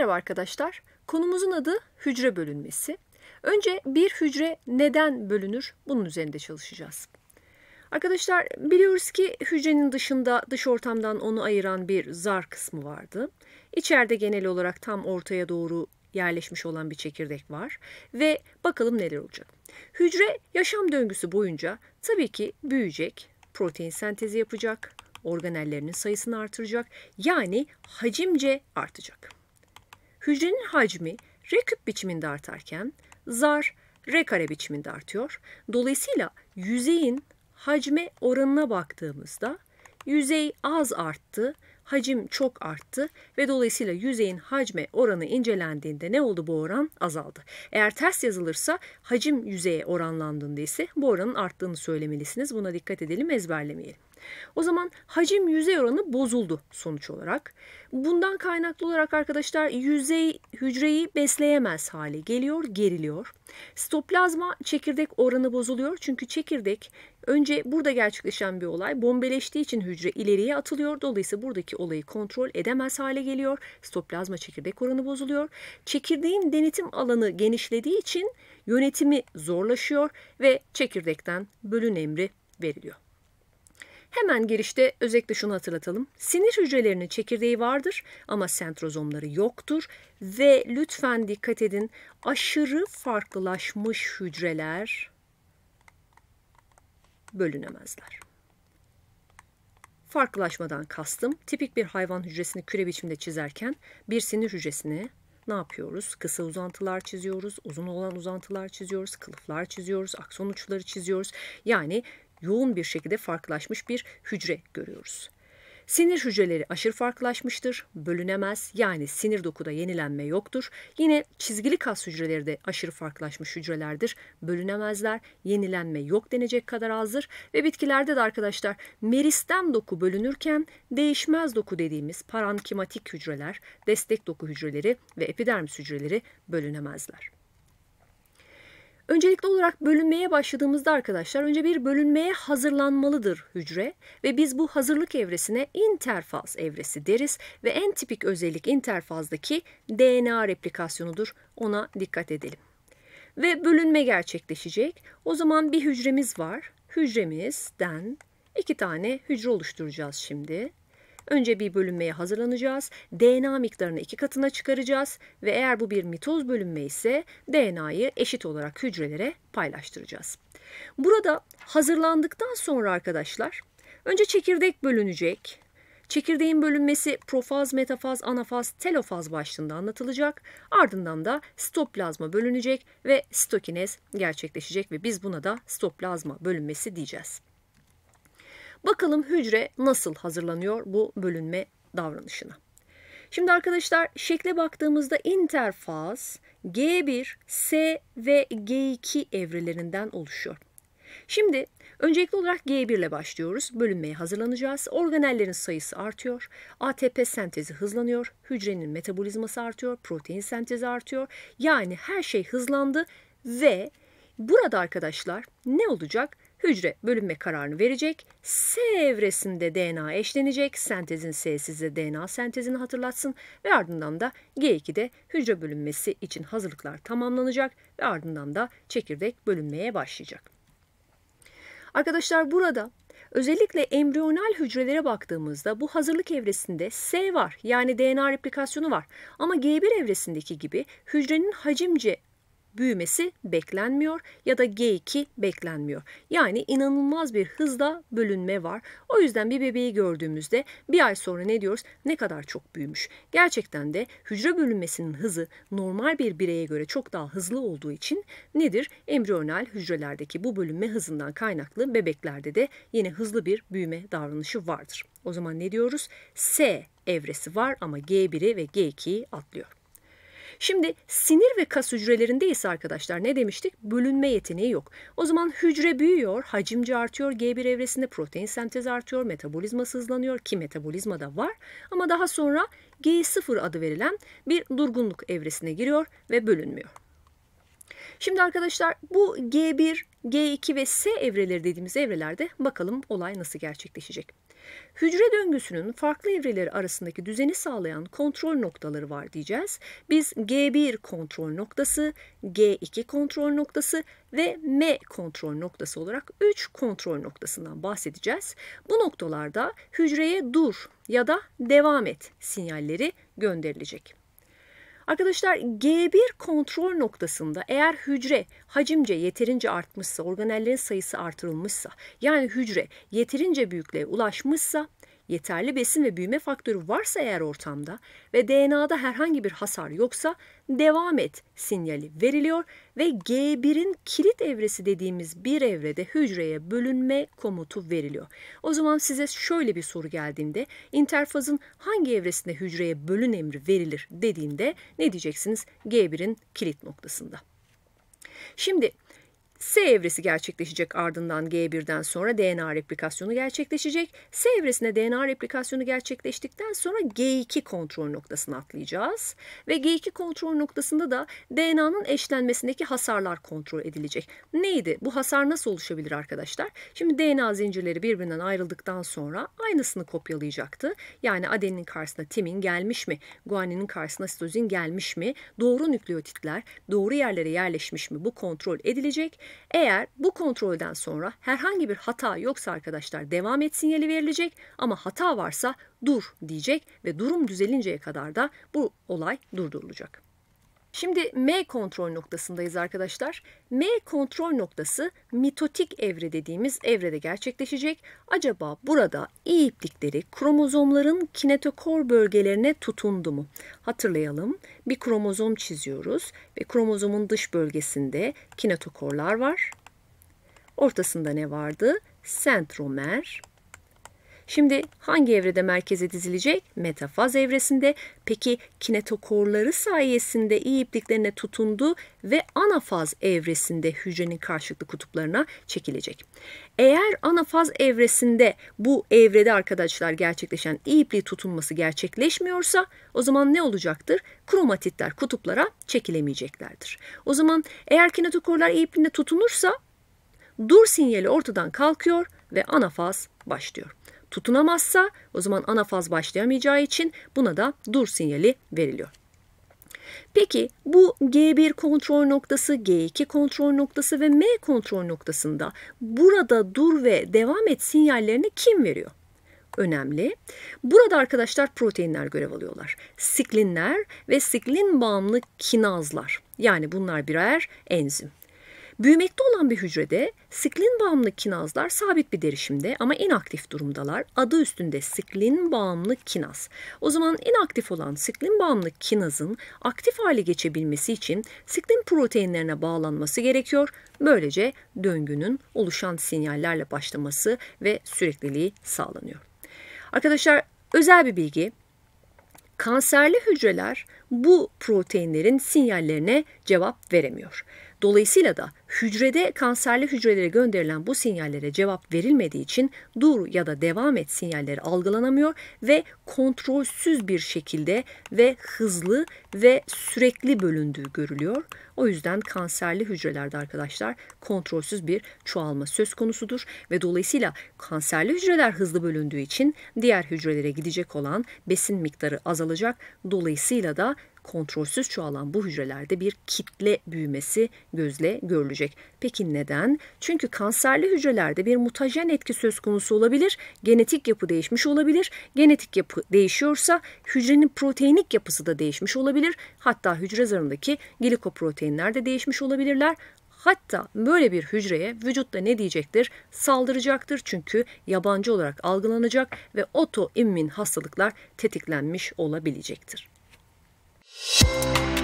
Merhaba arkadaşlar. Konumuzun adı hücre bölünmesi. Önce bir hücre neden bölünür? Bunun üzerinde çalışacağız. Arkadaşlar biliyoruz ki hücrenin dışında dış ortamdan onu ayıran bir zar kısmı vardı. İçeride genel olarak tam ortaya doğru yerleşmiş olan bir çekirdek var ve bakalım neler olacak. Hücre yaşam döngüsü boyunca tabii ki büyüyecek, protein sentezi yapacak, organellerinin sayısını artıracak yani hacimce artacak. Hücrenin hacmi R küp biçiminde artarken zar R kare biçiminde artıyor. Dolayısıyla yüzeyin hacme oranına baktığımızda yüzey az arttı, hacim çok arttı ve dolayısıyla yüzeyin hacme oranı incelendiğinde ne oldu bu oran? Azaldı. Eğer ters yazılırsa hacim yüzeye oranlandığında ise bu oranın arttığını söylemelisiniz. Buna dikkat edelim ezberlemeyelim. O zaman hacim yüzey oranı bozuldu sonuç olarak. Bundan kaynaklı olarak arkadaşlar yüzey hücreyi besleyemez hale geliyor, geriliyor. Stoplazma çekirdek oranı bozuluyor. Çünkü çekirdek önce burada gerçekleşen bir olay bombeleştiği için hücre ileriye atılıyor. Dolayısıyla buradaki olayı kontrol edemez hale geliyor. Stoplazma çekirdek oranı bozuluyor. Çekirdeğin denetim alanı genişlediği için yönetimi zorlaşıyor ve çekirdekten bölün emri veriliyor. Hemen girişte özellikle şunu hatırlatalım. Sinir hücrelerinin çekirdeği vardır ama sentrozomları yoktur ve lütfen dikkat edin aşırı farklılaşmış hücreler bölünemezler. Farklılaşmadan kastım tipik bir hayvan hücresini küre biçimde çizerken bir sinir hücresini ne yapıyoruz? Kısa uzantılar çiziyoruz, uzun olan uzantılar çiziyoruz, kılıflar çiziyoruz, akson uçları çiziyoruz. Yani yoğun bir şekilde farklılaşmış bir hücre görüyoruz. Sinir hücreleri aşırı farklılaşmıştır, bölünemez yani sinir dokuda yenilenme yoktur. Yine çizgili kas hücreleri de aşırı farklılaşmış hücrelerdir, bölünemezler, yenilenme yok denecek kadar azdır. Ve bitkilerde de arkadaşlar meristem doku bölünürken değişmez doku dediğimiz parankimatik hücreler, destek doku hücreleri ve epidermis hücreleri bölünemezler. Öncelikli olarak bölünmeye başladığımızda arkadaşlar önce bir bölünmeye hazırlanmalıdır hücre ve biz bu hazırlık evresine interfaz evresi deriz ve en tipik özellik interfazdaki DNA replikasyonudur. Ona dikkat edelim. Ve bölünme gerçekleşecek. O zaman bir hücremiz var. Hücremizden iki tane hücre oluşturacağız şimdi. Önce bir bölünmeye hazırlanacağız. DNA miktarını iki katına çıkaracağız ve eğer bu bir mitoz bölünme ise DNA'yı eşit olarak hücrelere paylaştıracağız. Burada hazırlandıktan sonra arkadaşlar önce çekirdek bölünecek. Çekirdeğin bölünmesi profaz, metafaz, anafaz, telofaz başlığında anlatılacak. Ardından da stoplazma bölünecek ve stokinez gerçekleşecek ve biz buna da stoplazma bölünmesi diyeceğiz. Bakalım hücre nasıl hazırlanıyor bu bölünme davranışına. Şimdi arkadaşlar şekle baktığımızda interfaz G1, S ve G2 evrelerinden oluşuyor. Şimdi öncelikli olarak G1 ile başlıyoruz. Bölünmeye hazırlanacağız. Organellerin sayısı artıyor. ATP sentezi hızlanıyor. Hücrenin metabolizması artıyor. Protein sentezi artıyor. Yani her şey hızlandı ve burada arkadaşlar ne olacak? hücre bölünme kararını verecek. S evresinde DNA eşlenecek. Sentezin S size DNA sentezini hatırlatsın ve ardından da G2'de hücre bölünmesi için hazırlıklar tamamlanacak ve ardından da çekirdek bölünmeye başlayacak. Arkadaşlar burada Özellikle embriyonal hücrelere baktığımızda bu hazırlık evresinde S var yani DNA replikasyonu var. Ama G1 evresindeki gibi hücrenin hacimce büyümesi beklenmiyor ya da G2 beklenmiyor. Yani inanılmaz bir hızla bölünme var. O yüzden bir bebeği gördüğümüzde bir ay sonra ne diyoruz? Ne kadar çok büyümüş. Gerçekten de hücre bölünmesinin hızı normal bir bireye göre çok daha hızlı olduğu için nedir? Embriyonal hücrelerdeki bu bölünme hızından kaynaklı bebeklerde de yine hızlı bir büyüme davranışı vardır. O zaman ne diyoruz? S evresi var ama G1'i ve G2'yi atlıyor. Şimdi sinir ve kas hücrelerinde ise arkadaşlar ne demiştik? Bölünme yeteneği yok. O zaman hücre büyüyor, hacimci artıyor, G1 evresinde protein sentezi artıyor, metabolizma hızlanıyor ki metabolizma da var. Ama daha sonra G0 adı verilen bir durgunluk evresine giriyor ve bölünmüyor. Şimdi arkadaşlar bu G1, G2 ve S evreleri dediğimiz evrelerde bakalım olay nasıl gerçekleşecek. Hücre döngüsünün farklı evreleri arasındaki düzeni sağlayan kontrol noktaları var diyeceğiz. Biz G1 kontrol noktası, G2 kontrol noktası ve M kontrol noktası olarak 3 kontrol noktasından bahsedeceğiz. Bu noktalarda hücreye dur ya da devam et sinyalleri gönderilecek. Arkadaşlar G1 kontrol noktasında eğer hücre hacimce yeterince artmışsa, organellerin sayısı artırılmışsa, yani hücre yeterince büyüklüğe ulaşmışsa yeterli besin ve büyüme faktörü varsa eğer ortamda ve DNA'da herhangi bir hasar yoksa devam et sinyali veriliyor ve G1'in kilit evresi dediğimiz bir evrede hücreye bölünme komutu veriliyor. O zaman size şöyle bir soru geldiğinde interfazın hangi evresinde hücreye bölün emri verilir dediğinde ne diyeceksiniz? G1'in kilit noktasında. Şimdi S evresi gerçekleşecek ardından G1'den sonra DNA replikasyonu gerçekleşecek. S evresine DNA replikasyonu gerçekleştikten sonra G2 kontrol noktasına atlayacağız. Ve G2 kontrol noktasında da DNA'nın eşlenmesindeki hasarlar kontrol edilecek. Neydi? Bu hasar nasıl oluşabilir arkadaşlar? Şimdi DNA zincirleri birbirinden ayrıldıktan sonra aynısını kopyalayacaktı. Yani adenin karşısına timin gelmiş mi? Guaninin karşısına sitozin gelmiş mi? Doğru nükleotitler doğru yerlere yerleşmiş mi? Bu kontrol edilecek eğer bu kontrolden sonra herhangi bir hata yoksa arkadaşlar devam et sinyali verilecek ama hata varsa dur diyecek ve durum düzelinceye kadar da bu olay durdurulacak. Şimdi M kontrol noktasındayız arkadaşlar. M kontrol noktası mitotik evre dediğimiz evrede gerçekleşecek. Acaba burada iyi iplikleri kromozomların kinetokor bölgelerine tutundu mu? Hatırlayalım. Bir kromozom çiziyoruz ve kromozomun dış bölgesinde kinetokorlar var. Ortasında ne vardı? Sentromer Şimdi hangi evrede merkeze dizilecek? Metafaz evresinde. Peki kinetokorları sayesinde iyi ipliklerine tutundu ve anafaz evresinde hücrenin karşılıklı kutuplarına çekilecek. Eğer anafaz evresinde bu evrede arkadaşlar gerçekleşen iyi ipliği tutunması gerçekleşmiyorsa o zaman ne olacaktır? Kromatitler kutuplara çekilemeyeceklerdir. O zaman eğer kinetokorlar iyi ipliğine tutunursa dur sinyali ortadan kalkıyor ve anafaz başlıyor tutunamazsa o zaman anafaz başlayamayacağı için buna da dur sinyali veriliyor. Peki bu G1 kontrol noktası, G2 kontrol noktası ve M kontrol noktasında burada dur ve devam et sinyallerini kim veriyor? önemli. Burada arkadaşlar proteinler görev alıyorlar. Siklinler ve siklin bağımlı kinazlar. Yani bunlar birer enzim. Büyümekte olan bir hücrede siklin bağımlı kinazlar sabit bir derişimde ama inaktif durumdalar. Adı üstünde siklin bağımlı kinaz. O zaman inaktif olan siklin bağımlı kinazın aktif hale geçebilmesi için siklin proteinlerine bağlanması gerekiyor. Böylece döngünün oluşan sinyallerle başlaması ve sürekliliği sağlanıyor. Arkadaşlar özel bir bilgi. Kanserli hücreler bu proteinlerin sinyallerine cevap veremiyor. Dolayısıyla da hücrede kanserli hücrelere gönderilen bu sinyallere cevap verilmediği için dur ya da devam et sinyalleri algılanamıyor ve kontrolsüz bir şekilde ve hızlı ve sürekli bölündüğü görülüyor. O yüzden kanserli hücrelerde arkadaşlar kontrolsüz bir çoğalma söz konusudur ve dolayısıyla kanserli hücreler hızlı bölündüğü için diğer hücrelere gidecek olan besin miktarı azalacak. Dolayısıyla da kontrolsüz çoğalan bu hücrelerde bir kitle büyümesi gözle görülecek. Peki neden? Çünkü kanserli hücrelerde bir mutajen etki söz konusu olabilir. Genetik yapı değişmiş olabilir. Genetik yapı değişiyorsa hücrenin proteinik yapısı da değişmiş olabilir. Hatta hücre zarındaki glikoproteinler de değişmiş olabilirler. Hatta böyle bir hücreye vücut da ne diyecektir? Saldıracaktır çünkü yabancı olarak algılanacak ve otoimmün hastalıklar tetiklenmiş olabilecektir. Thank you